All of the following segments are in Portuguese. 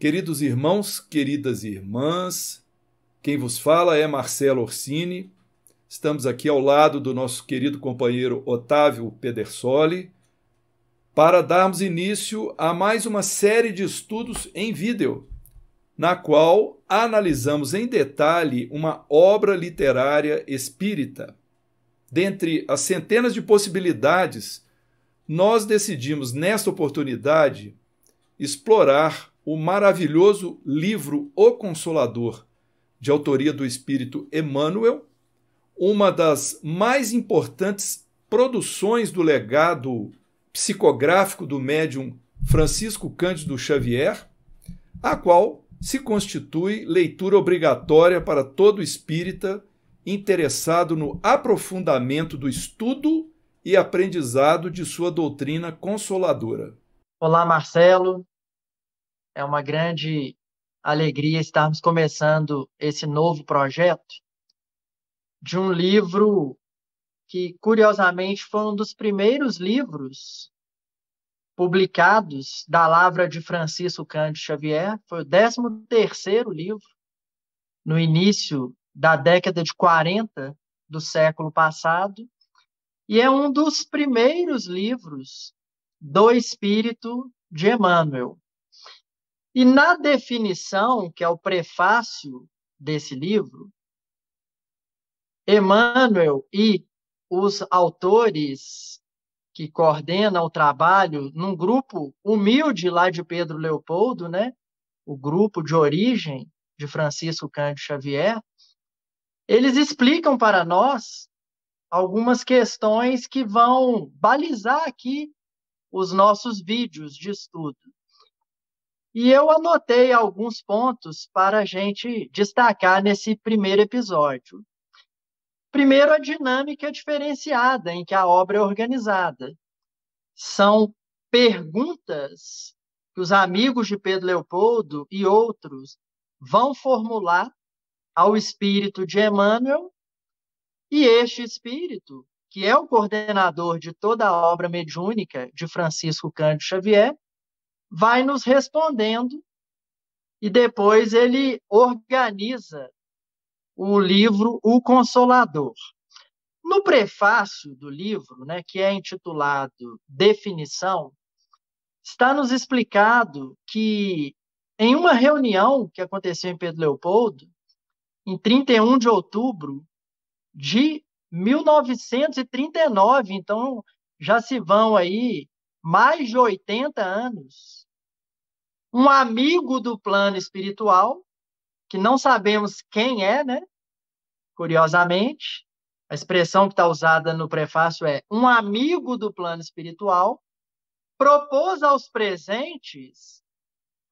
Queridos irmãos, queridas irmãs, quem vos fala é Marcelo Orsini. Estamos aqui ao lado do nosso querido companheiro Otávio Pedersoli para darmos início a mais uma série de estudos em vídeo, na qual analisamos em detalhe uma obra literária espírita. Dentre as centenas de possibilidades, nós decidimos nesta oportunidade explorar o maravilhoso livro O Consolador, de autoria do espírito Emmanuel, uma das mais importantes produções do legado psicográfico do médium Francisco Cândido Xavier, a qual se constitui leitura obrigatória para todo espírita interessado no aprofundamento do estudo e aprendizado de sua doutrina consoladora. Olá, Marcelo. É uma grande alegria estarmos começando esse novo projeto de um livro que, curiosamente, foi um dos primeiros livros publicados da Lavra de Francisco Cândido Xavier. Foi o 13 livro, no início da década de 40 do século passado, e é um dos primeiros livros do espírito de Emmanuel. E na definição, que é o prefácio desse livro, Emmanuel e os autores que coordenam o trabalho num grupo humilde lá de Pedro Leopoldo, né? o grupo de origem de Francisco Cândido Xavier, eles explicam para nós algumas questões que vão balizar aqui os nossos vídeos de estudo. E eu anotei alguns pontos para a gente destacar nesse primeiro episódio. Primeiro, a dinâmica diferenciada em que a obra é organizada. São perguntas que os amigos de Pedro Leopoldo e outros vão formular ao espírito de Emmanuel, e este espírito, que é o coordenador de toda a obra mediúnica de Francisco Cândido Xavier, vai nos respondendo e depois ele organiza o livro O Consolador. No prefácio do livro, né, que é intitulado Definição, está nos explicado que em uma reunião que aconteceu em Pedro Leopoldo, em 31 de outubro de 1939, então já se vão aí mais de 80 anos, um amigo do plano espiritual, que não sabemos quem é, né? Curiosamente, a expressão que está usada no prefácio é um amigo do plano espiritual propôs aos presentes,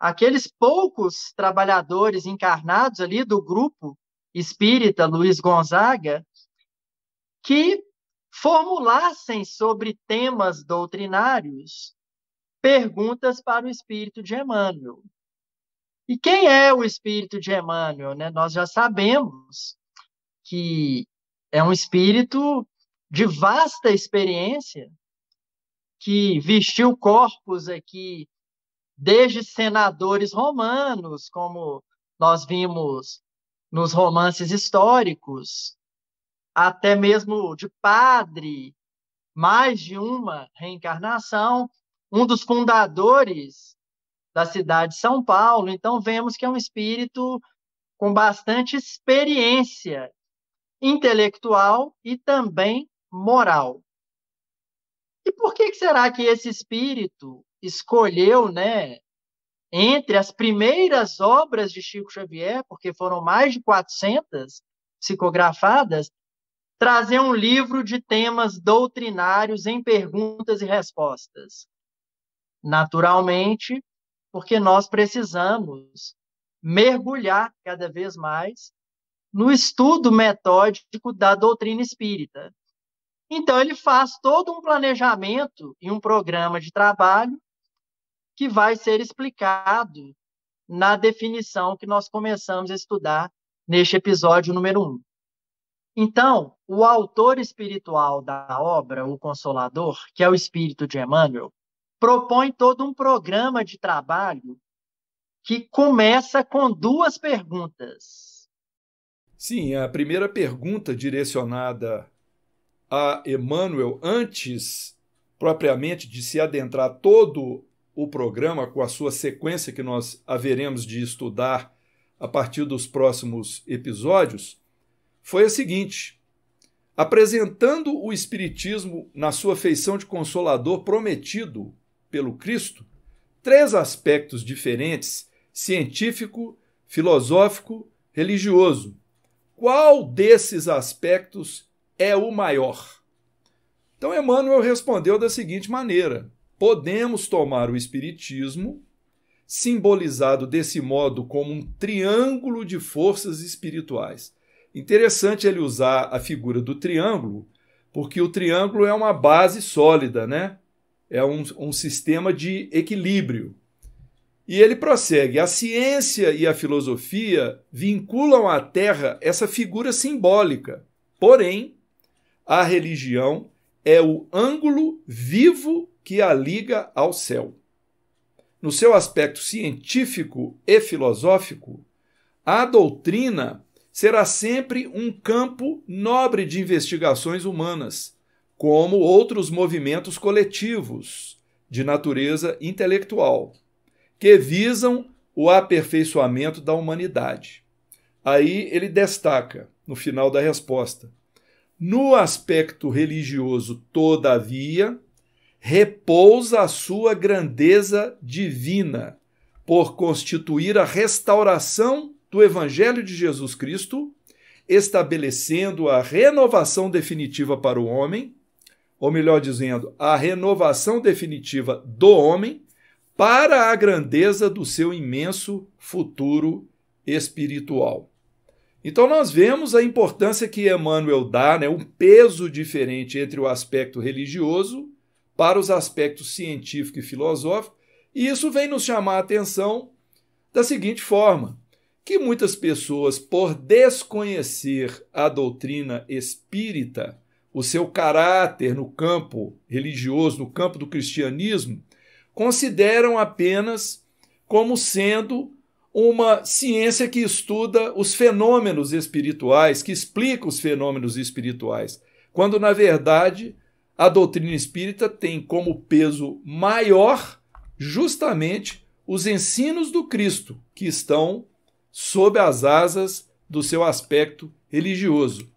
aqueles poucos trabalhadores encarnados ali do grupo espírita Luiz Gonzaga, que formulassem sobre temas doutrinários perguntas para o espírito de Emmanuel. E quem é o espírito de Emmanuel? Né? Nós já sabemos que é um espírito de vasta experiência, que vestiu corpos aqui, desde senadores romanos, como nós vimos nos romances históricos, até mesmo de padre, mais de uma reencarnação, um dos fundadores da cidade de São Paulo. Então, vemos que é um espírito com bastante experiência intelectual e também moral. E por que, será que esse espírito escolheu, né, entre as primeiras obras de Chico Xavier, porque foram mais de 400 psicografadas, trazer um livro de temas doutrinários em perguntas e respostas. Naturalmente, porque nós precisamos mergulhar cada vez mais no estudo metódico da doutrina espírita. Então, ele faz todo um planejamento e um programa de trabalho que vai ser explicado na definição que nós começamos a estudar neste episódio número 1. Um. Então, o autor espiritual da obra, o Consolador, que é o espírito de Emmanuel, propõe todo um programa de trabalho que começa com duas perguntas. Sim, a primeira pergunta direcionada a Emmanuel antes propriamente de se adentrar todo o programa com a sua sequência que nós haveremos de estudar a partir dos próximos episódios, foi a seguinte: apresentando o Espiritismo na sua feição de consolador prometido pelo Cristo, três aspectos diferentes científico, filosófico, religioso. Qual desses aspectos é o maior? Então, Emmanuel respondeu da seguinte maneira: podemos tomar o Espiritismo, simbolizado desse modo como um triângulo de forças espirituais. Interessante ele usar a figura do triângulo, porque o triângulo é uma base sólida, né? É um, um sistema de equilíbrio. E ele prossegue: a ciência e a filosofia vinculam à Terra essa figura simbólica. Porém, a religião é o ângulo vivo que a liga ao céu. No seu aspecto científico e filosófico, a doutrina será sempre um campo nobre de investigações humanas, como outros movimentos coletivos de natureza intelectual, que visam o aperfeiçoamento da humanidade. Aí ele destaca, no final da resposta, no aspecto religioso, todavia, repousa a sua grandeza divina, por constituir a restauração do Evangelho de Jesus Cristo, estabelecendo a renovação definitiva para o homem, ou melhor dizendo, a renovação definitiva do homem para a grandeza do seu imenso futuro espiritual. Então nós vemos a importância que Emmanuel dá, né, um peso diferente entre o aspecto religioso para os aspectos científico e filosófico, e isso vem nos chamar a atenção da seguinte forma: que muitas pessoas, por desconhecer a doutrina espírita, o seu caráter no campo religioso, no campo do cristianismo, consideram apenas como sendo uma ciência que estuda os fenômenos espirituais, que explica os fenômenos espirituais, quando na verdade a doutrina espírita tem como peso maior justamente os ensinos do Cristo, que estão sob as asas do seu aspecto religioso.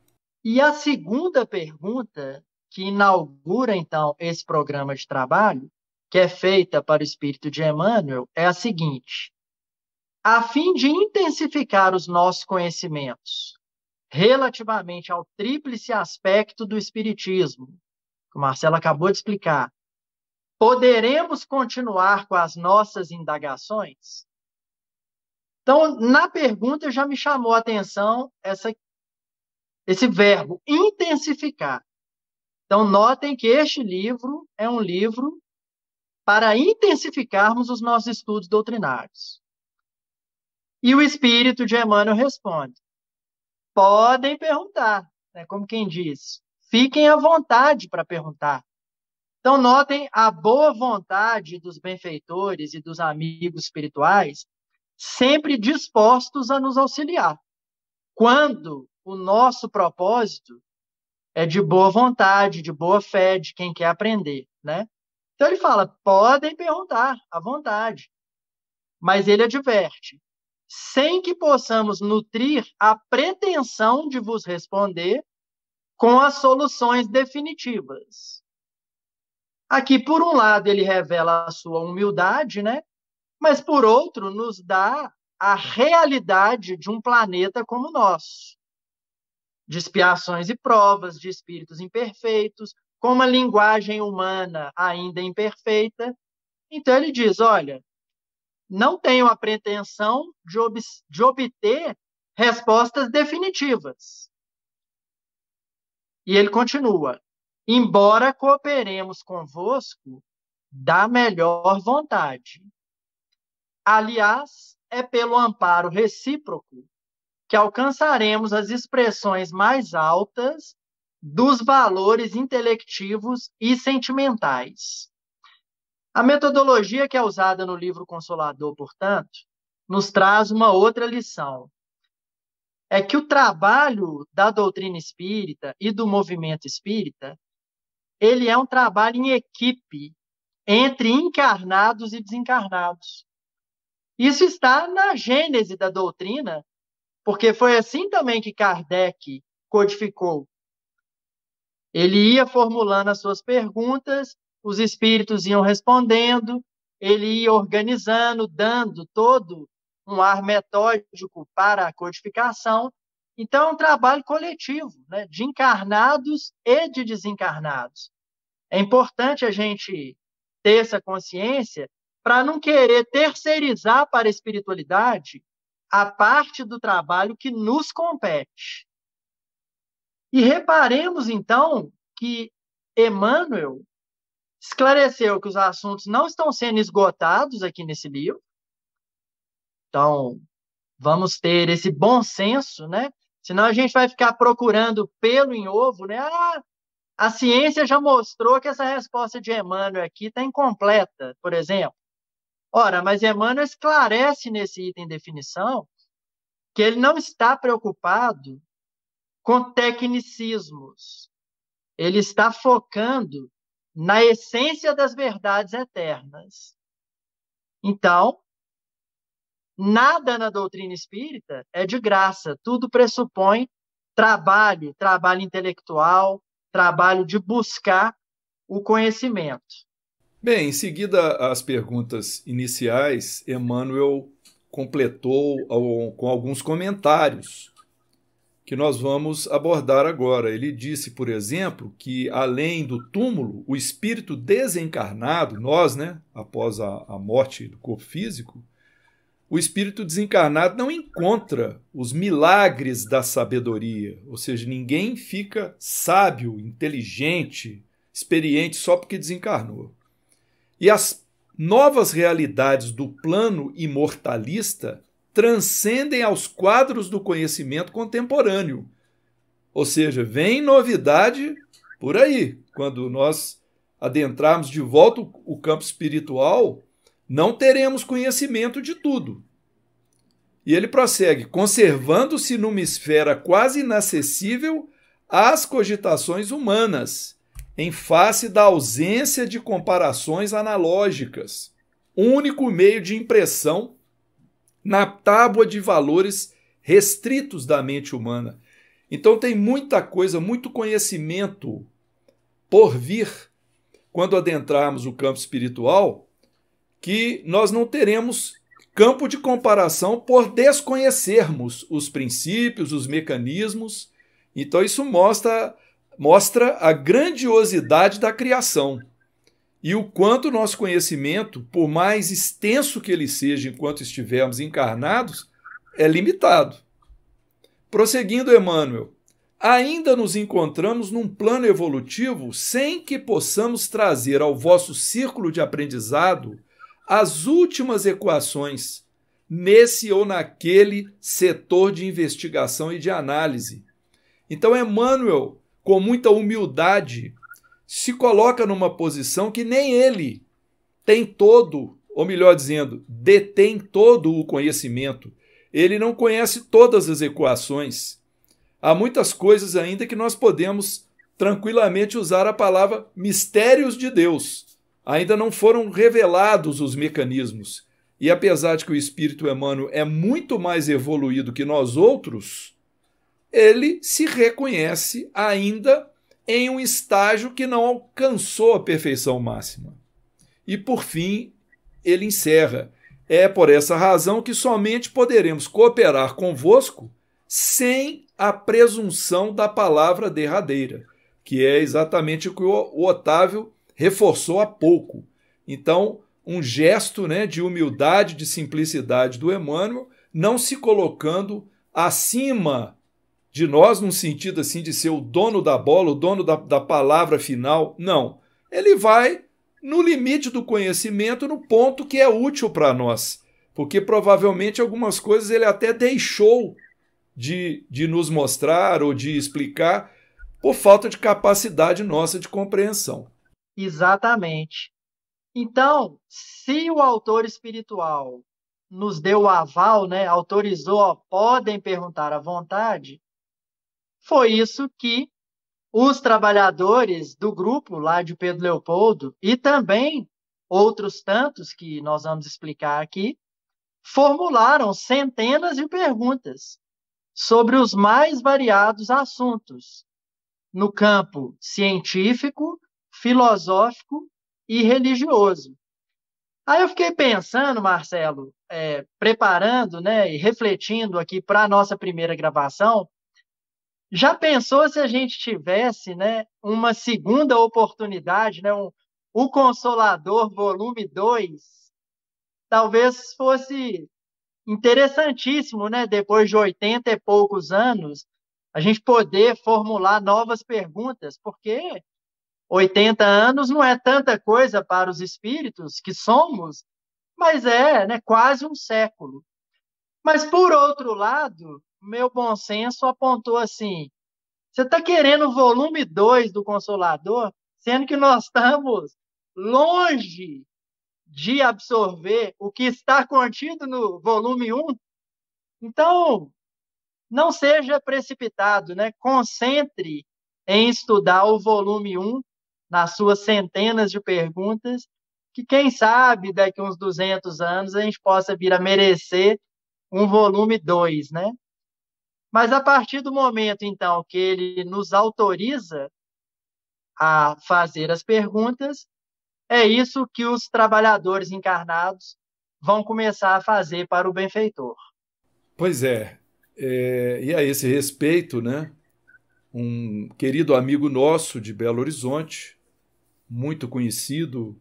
E a segunda pergunta, que inaugura então esse programa de trabalho, que é feita para o espírito de Emmanuel, é a seguinte: a fim de intensificar os nossos conhecimentos relativamente ao tríplice aspecto do espiritismo, que o Marcelo acabou de explicar, poderemos continuar com as nossas indagações? Então, na pergunta já me chamou a atenção essa, esse verbo intensificar. Então, notem que este livro é um livro para intensificarmos os nossos estudos doutrinários. E o espírito de Emmanuel responde: podem perguntar, né? como quem diz, fiquem à vontade para perguntar. Então, notem a boa vontade dos benfeitores e dos amigos espirituais sempre dispostos a nos auxiliar, quando o nosso propósito é de boa vontade, de boa fé, de quem quer aprender, né? Então ele fala: podem perguntar à vontade, mas ele adverte, sem que possamos nutrir a pretensão de vos responder com as soluções definitivas. Aqui, por um lado, ele revela a sua humildade, né? mas por outro nos dá a realidade de um planeta como o nosso, de expiações e provas, de espíritos imperfeitos, com uma linguagem humana ainda imperfeita. Então ele diz: olha, não tenho a pretensão de, ob de obter respostas definitivas. E ele continua: embora cooperemos convosco da melhor vontade. Aliás, é pelo amparo recíproco que alcançaremos as expressões mais altas dos valores intelectivos e sentimentais. A metodologia que é usada no livro Consolador, portanto, nos traz uma outra lição. É que o trabalho da doutrina espírita e do movimento espírita, ele é um trabalho em equipe entre encarnados e desencarnados. Isso está na gênese da doutrina, porque foi assim também que Kardec codificou. Ele ia formulando as suas perguntas, os espíritos iam respondendo, ele ia organizando, dando todo um ar metódico para a codificação. Então, é um trabalho coletivo, né, de encarnados e de desencarnados. É importante a gente ter essa consciência para não querer terceirizar para a espiritualidade a parte do trabalho que nos compete. E reparemos, então, que Emmanuel esclareceu que os assuntos não estão sendo esgotados aqui nesse livro. Então, vamos ter esse bom senso, né? Senão a gente vai ficar procurando pelo em ovo, né? Ah, a ciência já mostrou que essa resposta de Emmanuel aqui está incompleta, por exemplo. Ora, mas Emmanuel esclarece nesse item definição que ele não está preocupado com tecnicismos. Ele está focando na essência das verdades eternas. Então, nada na doutrina espírita é de graça, tudo pressupõe trabalho, trabalho intelectual, trabalho de buscar o conhecimento. Bem, em seguida às perguntas iniciais, Emmanuel completou com alguns comentários que nós vamos abordar agora. Ele disse, por exemplo, que além do túmulo, o espírito desencarnado, nós, né, após a, a morte do corpo físico, o espírito desencarnado não encontra os milagres da sabedoria, ou seja, ninguém fica sábio, inteligente, experiente só porque desencarnou. E as novas realidades do plano imortalista transcendem aos quadros do conhecimento contemporâneo. Ou seja, vem novidade por aí. Quando nós adentrarmos de volta o campo espiritual, não teremos conhecimento de tudo. E ele prossegue: conservando-se numa esfera quase inacessível às cogitações humanas em face da ausência de comparações analógicas, único meio de impressão na tábua de valores restritos da mente humana. Então tem muita coisa, muito conhecimento por vir quando adentrarmos o campo espiritual, que nós não teremos campo de comparação por desconhecermos os princípios, os mecanismos. Então isso mostra mostra a grandiosidade da criação e o quanto o nosso conhecimento, por mais extenso que ele seja enquanto estivermos encarnados, é limitado. Prosseguindo, Emmanuel, ainda nos encontramos num plano evolutivo sem que possamos trazer ao vosso círculo de aprendizado as últimas equações nesse ou naquele setor de investigação e de análise. Então, Emmanuel com muita humildade, se coloca numa posição que nem ele tem todo, ou melhor dizendo, detém todo o conhecimento. Ele não conhece todas as equações. Há muitas coisas ainda que nós podemos tranquilamente usar a palavra mistérios de Deus. Ainda não foram revelados os mecanismos. E apesar de que o espírito humano é muito mais evoluído que nós outros, ele se reconhece ainda em um estágio que não alcançou a perfeição máxima. E por fim, ele encerra: É por essa razão que somente poderemos cooperar convosco sem a presunção da palavra derradeira, que é exatamente o que o Otávio reforçou há pouco. Então, um gesto né, de humildade, de simplicidade do Emmanuel, não se colocando acima de nós num sentido assim de ser o dono da bola, o dono da, da palavra final. Não. Ele vai no limite do conhecimento, no ponto que é útil para nós. Porque provavelmente algumas coisas ele até deixou de, de nos mostrar ou de explicar por falta de capacidade nossa de compreensão. Exatamente. Então, se o autor espiritual nos deu o aval, né, autorizou, ó, podem perguntar à vontade, foi isso que os trabalhadores do grupo lá de Pedro Leopoldo e também outros tantos que nós vamos explicar aqui, formularam centenas de perguntas sobre os mais variados assuntos no campo científico, filosófico e religioso. Aí eu fiquei pensando, Marcelo, é, preparando né, e refletindo aqui para a nossa primeira gravação, já pensou se a gente tivesse né, uma segunda oportunidade, né, um, O Consolador, volume 2? Talvez fosse interessantíssimo, né, depois de 80 e poucos anos, a gente poder formular novas perguntas, porque 80 anos não é tanta coisa para os espíritos que somos, mas é né, quase um século. Mas, por outro lado, meu bom senso apontou assim: você está querendo o volume 2 do Consolador, sendo que nós estamos longe de absorver o que está contido no volume 1. Um. Então, não seja precipitado, né? Concentre em estudar o volume 1 um, nas suas centenas de perguntas, que quem sabe daqui uns 200 anos a gente possa vir a merecer um volume 2, né? Mas a partir do momento, então, que ele nos autoriza a fazer as perguntas, é isso que os trabalhadores encarnados vão começar a fazer para o benfeitor. Pois é. é e a esse respeito, né? Um querido amigo nosso de Belo Horizonte, muito conhecido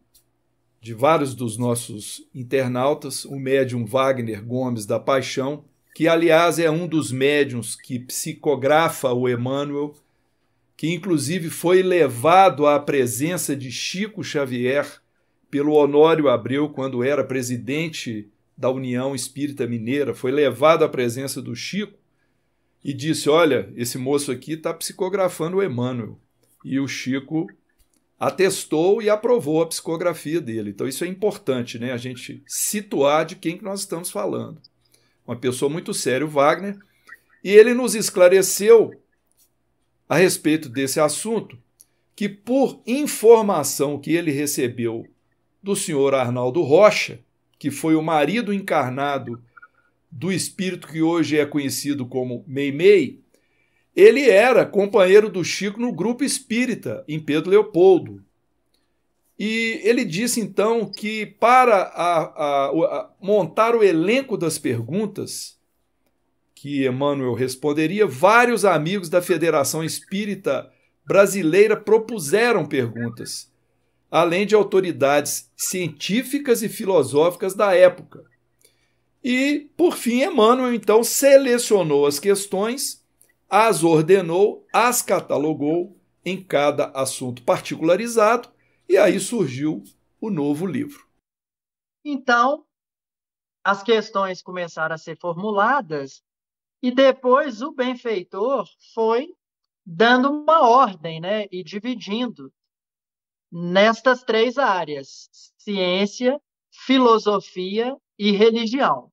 de vários dos nossos internautas, o médium Wagner Gomes da Paixão, que aliás é um dos médiums que psicografa o Emmanuel, que inclusive foi levado à presença de Chico Xavier pelo Honório Abreu quando era presidente da União Espírita Mineira, foi levado à presença do Chico e disse: Olha, esse moço aqui está psicografando o Emmanuel. E o Chico atestou e aprovou a psicografia dele. Então, isso é importante, né? A gente situar de quem que nós estamos falando uma pessoa muito séria, o Wagner, e ele nos esclareceu a respeito desse assunto que, por informação que ele recebeu do senhor Arnaldo Rocha, que foi o marido encarnado do espírito que hoje é conhecido como Meimei, ele era companheiro do Chico no grupo espírita, em Pedro Leopoldo. E ele disse então que para a, a, a montar o elenco das perguntas que Emmanuel responderia, vários amigos da Federação Espírita Brasileira propuseram perguntas, além de autoridades científicas e filosóficas da época. E, por fim, Emmanuel então selecionou as questões, as ordenou, as catalogou em cada assunto particularizado e aí surgiu o novo livro. Então, as questões começaram a ser formuladas e depois o benfeitor foi dando uma ordem, né, e dividindo nestas três áreas: ciência, filosofia e religião.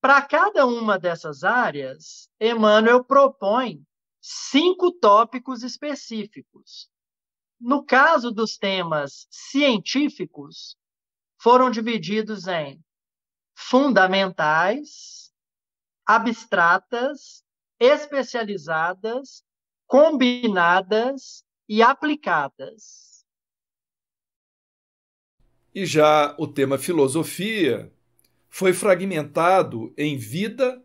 Para cada uma dessas áreas, Emmanuel propõe cinco tópicos específicos. No caso dos temas científicos, foram divididos em fundamentais, abstratas, especializadas, combinadas e aplicadas. E já o tema filosofia foi fragmentado em vida,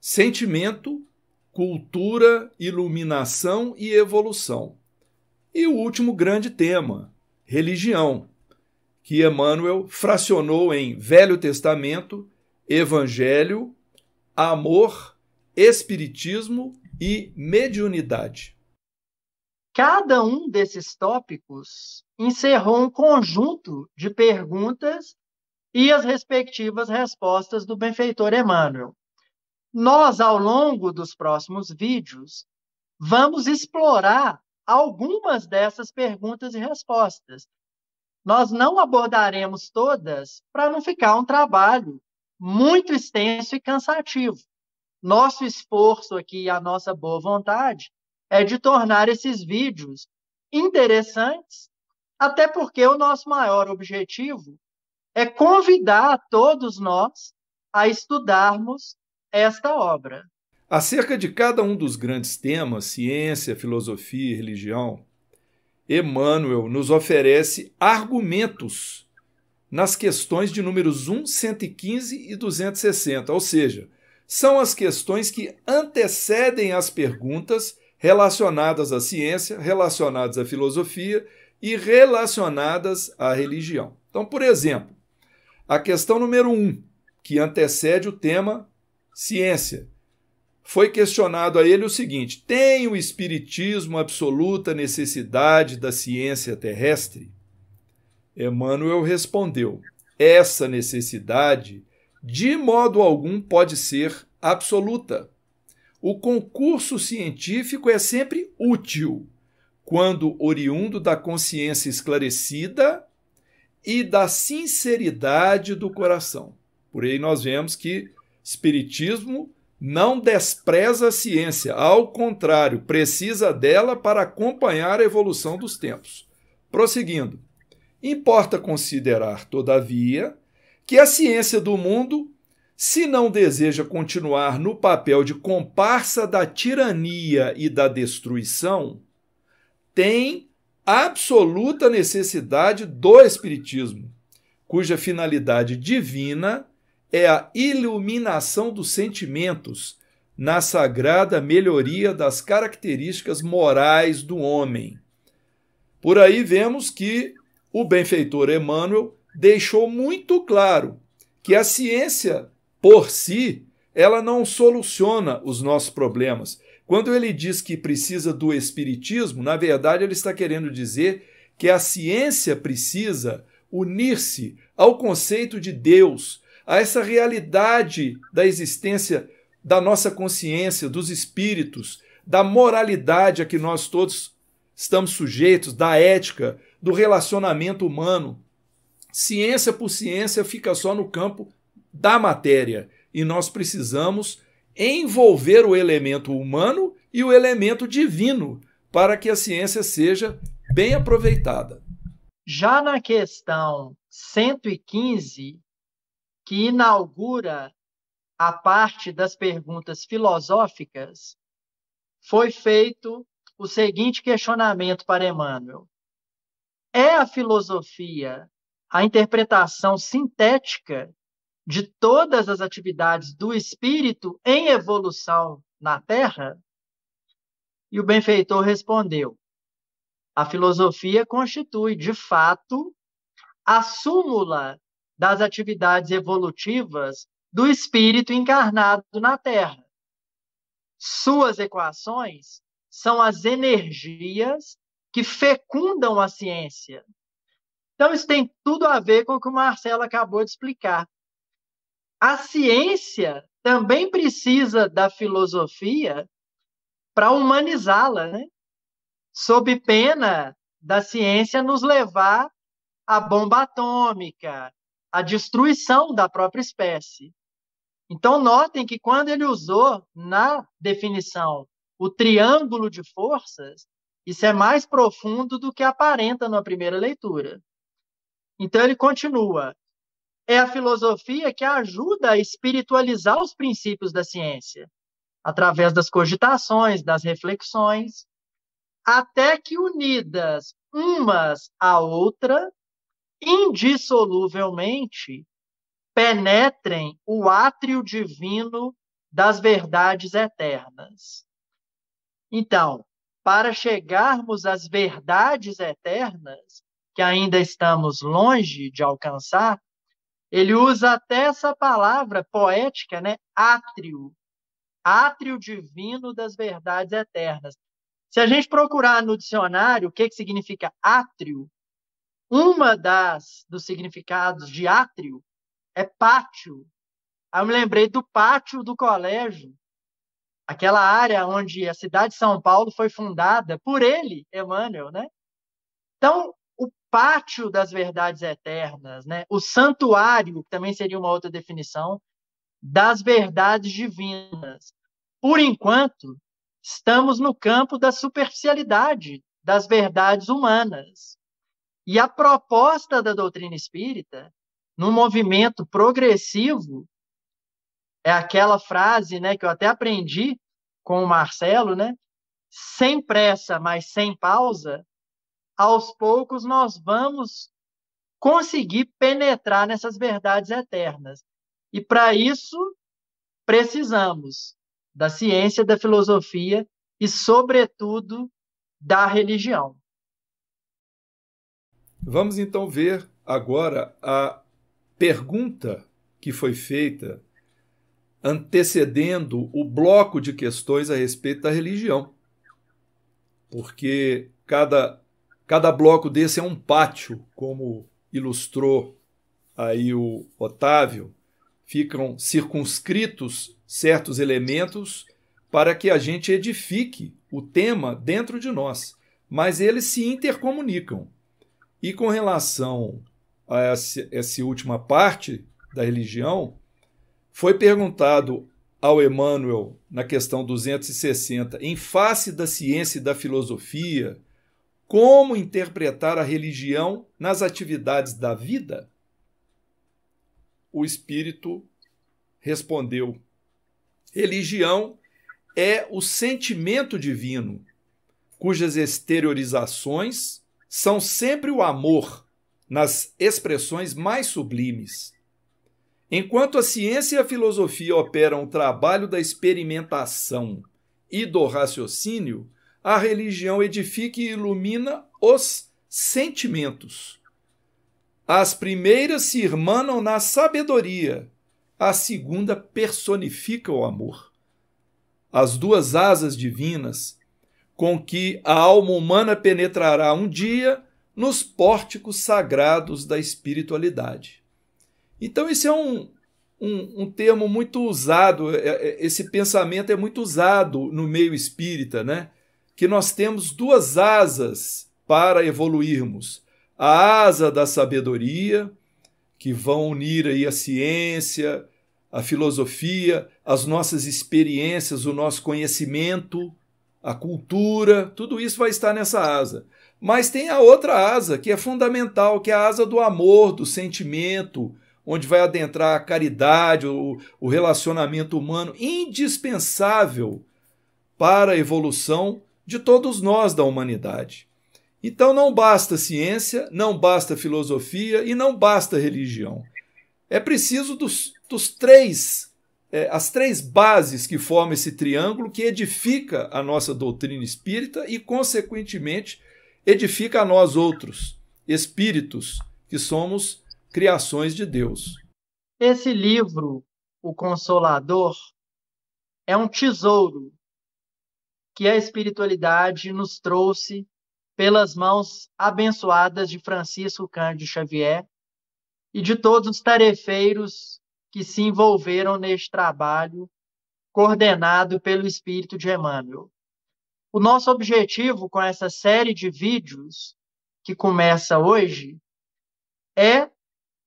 sentimento, cultura, iluminação e evolução. E o último grande tema, religião, que Emmanuel fracionou em Velho Testamento, Evangelho, Amor, Espiritismo e Mediunidade. Cada um desses tópicos encerrou um conjunto de perguntas e as respectivas respostas do benfeitor Emmanuel. Nós, ao longo dos próximos vídeos, vamos explorar algumas dessas perguntas e respostas. Nós não abordaremos todas para não ficar um trabalho muito extenso e cansativo. Nosso esforço aqui e a nossa boa vontade é de tornar esses vídeos interessantes, até porque o nosso maior objetivo é convidar todos nós a estudarmos esta obra. Acerca de cada um dos grandes temas, ciência, filosofia e religião, Emmanuel nos oferece argumentos nas questões de números 1, 115 e 260, ou seja, são as questões que antecedem as perguntas relacionadas à ciência, relacionadas à filosofia e relacionadas à religião. Então, por exemplo, a questão número 1, um, que antecede o tema ciência, foi questionado a ele o seguinte: tem o Espiritismo absoluta necessidade da ciência terrestre? Emmanuel respondeu: essa necessidade, de modo algum, pode ser absoluta. O concurso científico é sempre útil quando oriundo da consciência esclarecida e da sinceridade do coração. Por aí nós vemos que Espiritismo não despreza a ciência, ao contrário, precisa dela para acompanhar a evolução dos tempos. Prosseguindo, importa considerar, todavia, que a ciência do mundo, se não deseja continuar no papel de comparsa da tirania e da destruição, tem absoluta necessidade do Espiritismo, cuja finalidade divina é a iluminação dos sentimentos na sagrada melhoria das características morais do homem. Por aí vemos que o benfeitor Emmanuel deixou muito claro que a ciência por si ela não soluciona os nossos problemas. Quando ele diz que precisa do espiritismo, na verdade ele está querendo dizer que a ciência precisa unir-se ao conceito de Deus, a essa realidade da existência da nossa consciência, dos espíritos, da moralidade a que nós todos estamos sujeitos, da ética, do relacionamento humano. Ciência por ciência fica só no campo da matéria e nós precisamos envolver o elemento humano e o elemento divino para que a ciência seja bem aproveitada. Já na questão 115, que inaugura a parte das perguntas filosóficas, foi feito o seguinte questionamento para Emmanuel: É a filosofia a interpretação sintética de todas as atividades do espírito em evolução na Terra? E o benfeitor respondeu: A filosofia constitui, de fato, a súmula das atividades evolutivas do espírito encarnado na Terra. Suas equações são as energias que fecundam a ciência. Então, isso tem tudo a ver com o que o Marcelo acabou de explicar. A ciência também precisa da filosofia para humanizá-la, né? sob pena da ciência nos levar à bomba atômica, a destruição da própria espécie. Então, notem que quando ele usou na definição o triângulo de forças, isso é mais profundo do que aparenta na primeira leitura. Então, ele continua. É a filosofia que ajuda a espiritualizar os princípios da ciência, através das cogitações, das reflexões, até que unidas umas à outra, indissoluvelmente penetrem o átrio divino das verdades eternas. Então, para chegarmos às verdades eternas, que ainda estamos longe de alcançar, ele usa até essa palavra poética, né? Átrio. Átrio divino das verdades eternas. Se a gente procurar no dicionário o que, que significa átrio, uma das dos significados de átrio é pátio. Aí eu me lembrei do pátio do colégio, aquela área onde a cidade de São Paulo foi fundada por ele, Emmanuel, né? Então, o pátio das verdades eternas, né? O santuário, que também seria uma outra definição, das verdades divinas. Por enquanto, estamos no campo da superficialidade das verdades humanas. E a proposta da doutrina espírita, num movimento progressivo, é aquela frase né, que eu até aprendi com o Marcelo, né? Sem pressa, mas sem pausa, aos poucos nós vamos conseguir penetrar nessas verdades eternas. E para isso, precisamos da ciência, da filosofia e, sobretudo, da religião. Vamos então ver agora a pergunta que foi feita antecedendo o bloco de questões a respeito da religião. Porque cada, cada bloco desse é um pátio, como ilustrou aí o Otávio, ficam circunscritos certos elementos para que a gente edifique o tema dentro de nós, mas eles se intercomunicam. E com relação a essa, essa última parte da religião, foi perguntado ao Emmanuel na questão 260, em face da ciência e da filosofia, como interpretar a religião nas atividades da vida? O espírito respondeu: religião é o sentimento divino, cujas exteriorizações são sempre o amor nas expressões mais sublimes. Enquanto a ciência e a filosofia operam o trabalho da experimentação e do raciocínio, a religião edifica e ilumina os sentimentos. As primeiras se irmanam na sabedoria, a segunda personifica o amor. As duas asas divinas com que a alma humana penetrará um dia nos pórticos sagrados da espiritualidade. Então, esse é um, um, um termo muito usado, é, é, esse pensamento é muito usado no meio espírita, né? Que nós temos duas asas para evoluirmos: a asa da sabedoria, que vão unir aí a ciência, a filosofia, as nossas experiências, o nosso conhecimento, a cultura, tudo isso vai estar nessa asa. Mas tem a outra asa que é fundamental, que é a asa do amor, do sentimento, onde vai adentrar a caridade, o, o relacionamento humano, indispensável para a evolução de todos nós da humanidade. Então não basta ciência, não basta filosofia e não basta religião. É preciso dos, dos três é, as três bases que formam esse triângulo que edifica a nossa doutrina espírita e, consequentemente, edifica a nós outros, espíritos, que somos criações de Deus. Esse livro, O Consolador, é um tesouro que a espiritualidade nos trouxe pelas mãos abençoadas de Francisco Cândido Xavier e de todos os tarefeiros que se envolveram neste trabalho coordenado pelo Espírito de Emmanuel. O nosso objetivo com essa série de vídeos que começa hoje é,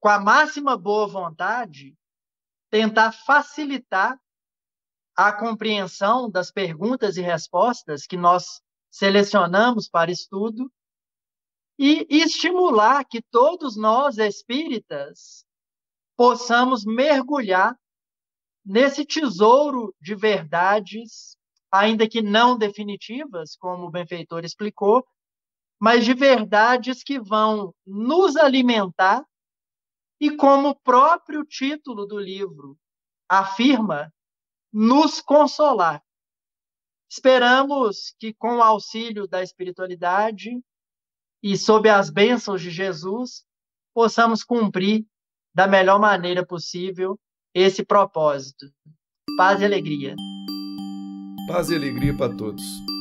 com a máxima boa vontade, tentar facilitar a compreensão das perguntas e respostas que nós selecionamos para estudo e estimular que todos nós espíritas possamos mergulhar nesse tesouro de verdades, ainda que não definitivas, como o benfeitor explicou, mas de verdades que vão nos alimentar e, como o próprio título do livro afirma, nos consolar. Esperamos que, com o auxílio da espiritualidade e sob as bênçãos de Jesus, possamos cumprir da melhor maneira possível esse propósito. Paz e alegria. Paz e alegria para todos.